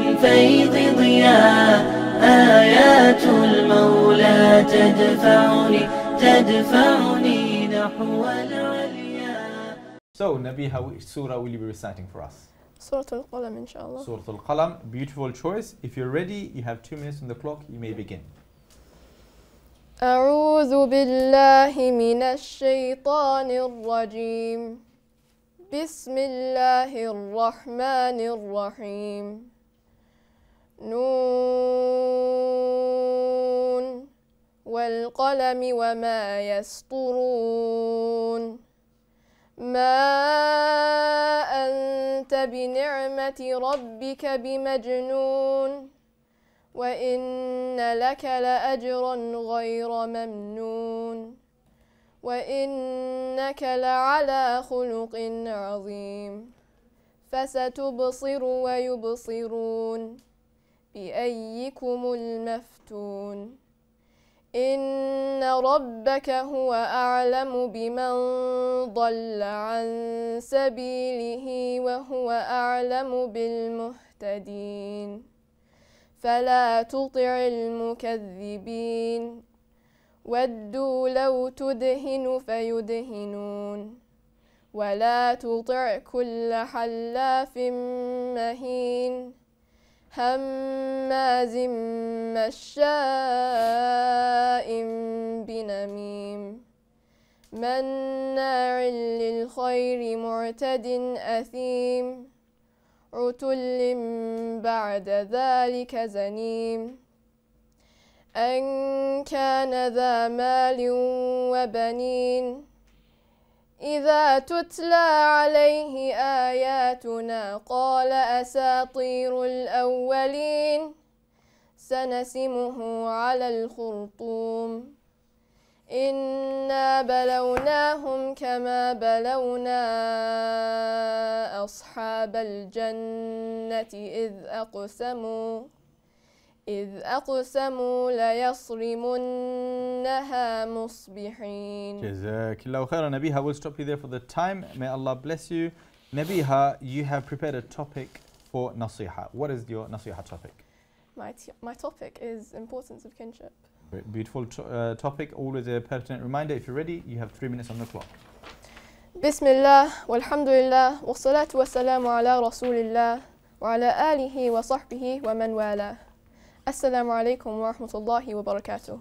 من فيض ضياء آيات المولى تدفعني تدفعني نحو العليا So Nabiha, which surah will you be reciting for us? Surah Al-Qalam, inshallah. Surah Al-Qalam, beautiful choice. If you're ready, you have two minutes on the clock, you may begin. أعوذ بالله من الشيطان الرجيم بسم الله الرحمن الرحيم القلم وما يسطرون ما أنت بنعمة ربك بمجنون وإن لك لأجرا غير ممنون وإنك لعلى خلق عظيم فستبصر ويبصرون بأيكم المفتون إن ربك هو أعلم بمن ضل عن سبيله وهو أعلم بالمهتدين فلا تطع المكذبين ودوا لو تدهن فيدهنون ولا تطع كل حلاف مهين هماز مشاء بنميم مناع للخير معتد أثيم عتل بعد ذلك زنيم أن كان ذا مال وبنين إذا تتلى عليه آياتنا قال أساطير الأولين سنسمه على الخرطوم إنا بلوناهم كما بلونا أصحاب الجنة إذ أقسموا إذ أقسموا ليصرمن لها مصبحين جزاك الله خيرا Nabiha we'll stop you there for the time may Allah bless you Nabiha you have prepared a topic for nasiha what is your nasiha topic my, my topic is importance of kinship beautiful uh, topic always a pertinent reminder if you're ready you have three minutes on the clock بسم الله والحمد لله والصلاة والسلام على رسول الله وعلى آله وصحبه ومن والاه السلام عليكم ورحمة الله وبركاته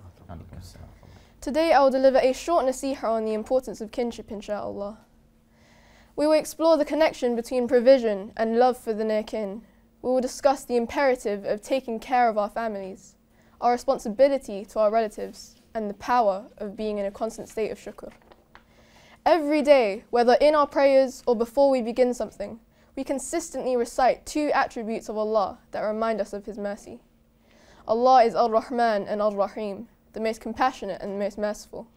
Today I will deliver a short nasihah on the importance of kinship, insha'Allah. We will explore the connection between provision and love for the near kin. We will discuss the imperative of taking care of our families, our responsibility to our relatives, and the power of being in a constant state of shukr. Every day, whether in our prayers or before we begin something, we consistently recite two attributes of Allah that remind us of His mercy. Allah is al rahman and al rahim the most compassionate and the most merciful.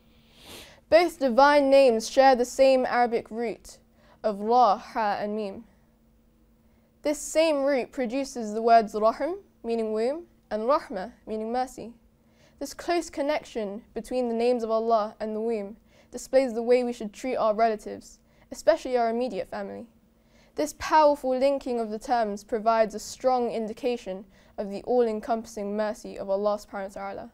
Both divine names share the same Arabic root of La, Ha, and Mim. This same root produces the words Rahm, meaning womb, and Rahma, meaning mercy. This close connection between the names of Allah and the womb displays the way we should treat our relatives, especially our immediate family. This powerful linking of the terms provides a strong indication of the all-encompassing mercy of Allah subhanahu wa ta'ala.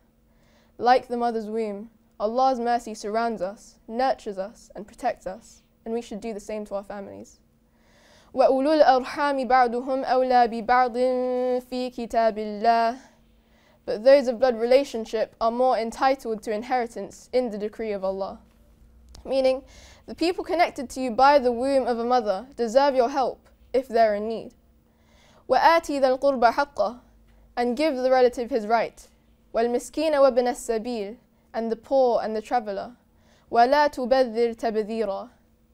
Like the mother's womb, Allah's mercy surrounds us, nurtures us, and protects us, and we should do the same to our families. وأولو الأرحام بعضهم أولى ببعض في كتاب الله But those of blood relationship are more entitled to inheritance in the decree of Allah. Meaning, the people connected to you by the womb of a mother deserve your help if they're in need. وآتي ذا القربى حقه and give the relative his right والمسكين وابن السبيل, and the poor and the traveler. وَلَا تُبَذِّرْ تَبْذِيرًا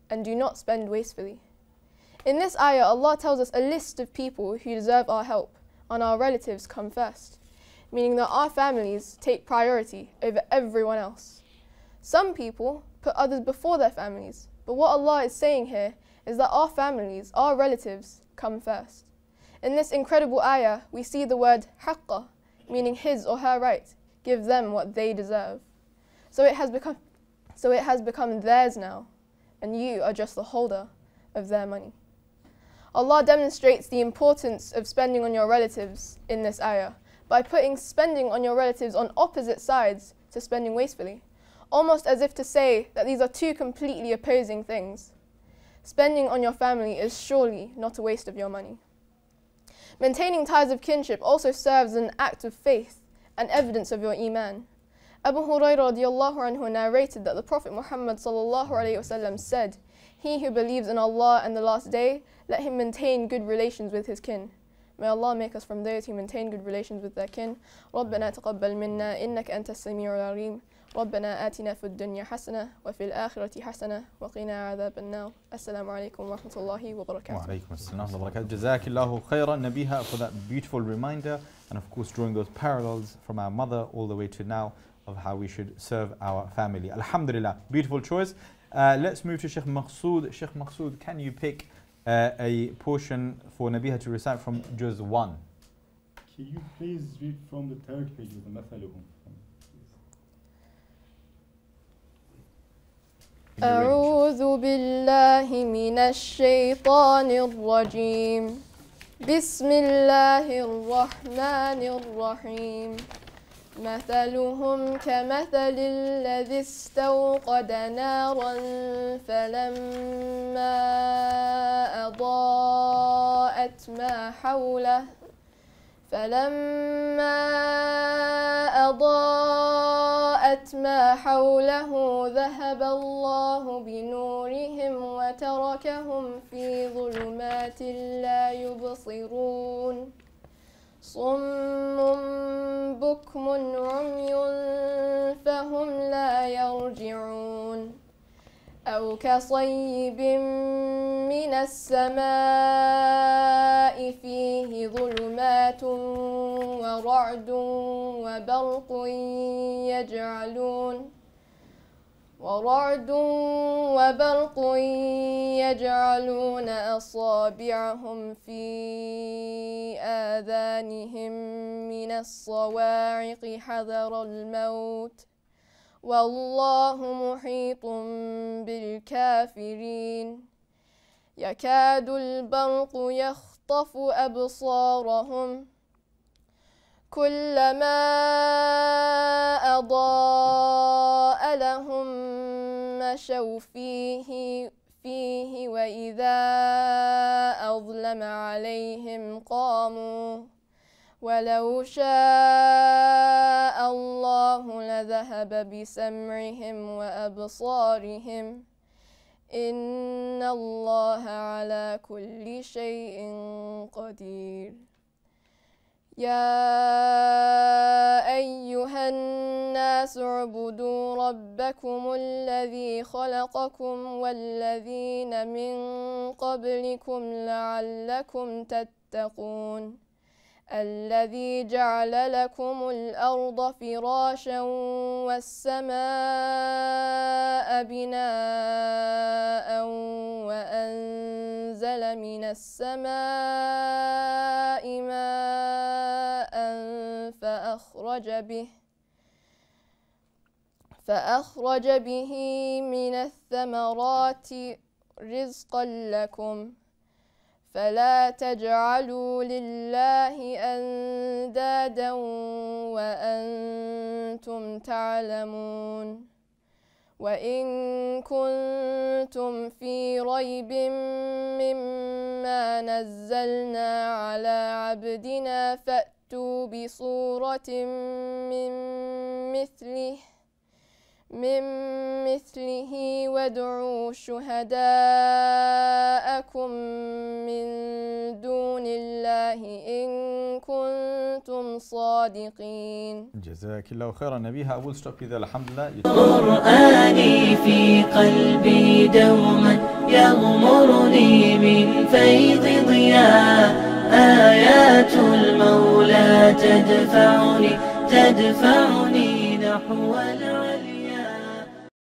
And do not spend wastefully. In this ayah, Allah tells us a list of people who deserve our help, and our relatives come first, meaning that our families take priority over everyone else. Some people put others before their families, but what Allah is saying here is that our families, our relatives, come first. In this incredible ayah, we see the word حَقَّ meaning his or her rights, give them what they deserve. So it has become, so it has become theirs now, and you are just the holder of their money. Allah demonstrates the importance of spending on your relatives in this ayah by putting spending on your relatives on opposite sides to spending wastefully, almost as if to say that these are two completely opposing things. Spending on your family is surely not a waste of your money. Maintaining ties of kinship also serves as an act of faith and evidence of your iman. Abu Hurairah anhu narrated that the Prophet Muhammad وسلم, said, He who believes in Allah and the last day, let him maintain good relations with his kin. May Allah make us from those who maintain good relations with their kin. رَبَّنَا تَقَبَّلْ مِنَّا إِنَّكَ أَنْتَ السَّمِيعُ الْعَلِيمُ ربنا آتنا في الدنيا حسنة وفي الآخرة حسنة وقنا عذاب النار السلام عليكم ورحمة الله وبركاته وعليكم السلام ورحمة الله وبركاته جزاك الله خيرا نبيها for that beautiful reminder and of course drawing those parallels from our mother all the way to now of how we should serve our family الحمد لله beautiful choice uh, let's move to Sheikh Maqsood Sheikh Maqsood can you pick uh, a portion for Nabiha to recite from Juz 1 Can you please read from the third page with the مثلهم أعوذ بالله من الشيطان الرجيم بسم الله الرحمن الرحيم مثلهم كمثل الذي استوقد نارا فلما أضاءت ما حوله فلما أضاءت رأت ما حوله ذهب الله بنورهم وتركهم في ظلمات لا يبصرون صم بكم عمي فهم لا يرجعون أو كصيب من السماء فيه ظلمات ورعد وبرق يجعلون ورعد وبرق يجعلون أصابعهم في آذانهم من الصواعق حذر الموت والله محيط بالكافرين يكاد البرق يخطف أبصارهم كلما أضاء لهم مشوا فيه فيه وإذا أظلم عليهم قاموا ولو شاء الله لذهب بسمعهم وأبصارهم إن الله على كل شيء قدير يا أيها الناس اعبدوا ربكم الذي خلقكم والذين من قبلكم لعلكم تتقون الذي جعل لكم الأرض فراشا والسماء بناء وأنزل من السماء ماء فأخرج به فأخرج به من الثمرات رزقا لكم فلا تجعلوا لله أندادا وأنتم تعلمون وإن كنتم في ريب مما نزلنا على عبدنا فأتوا فأتوا بصورة من مثله من مثله وادعوا شهداءكم من دون الله إن كنتم صادقين جزاك الله خيرا نبيها أبو ستوب إذا الحمد لله قرآني في قلبي دوما يغمرني من فيض ضياء آيات المولى تدفعني تدفعني نحو العلا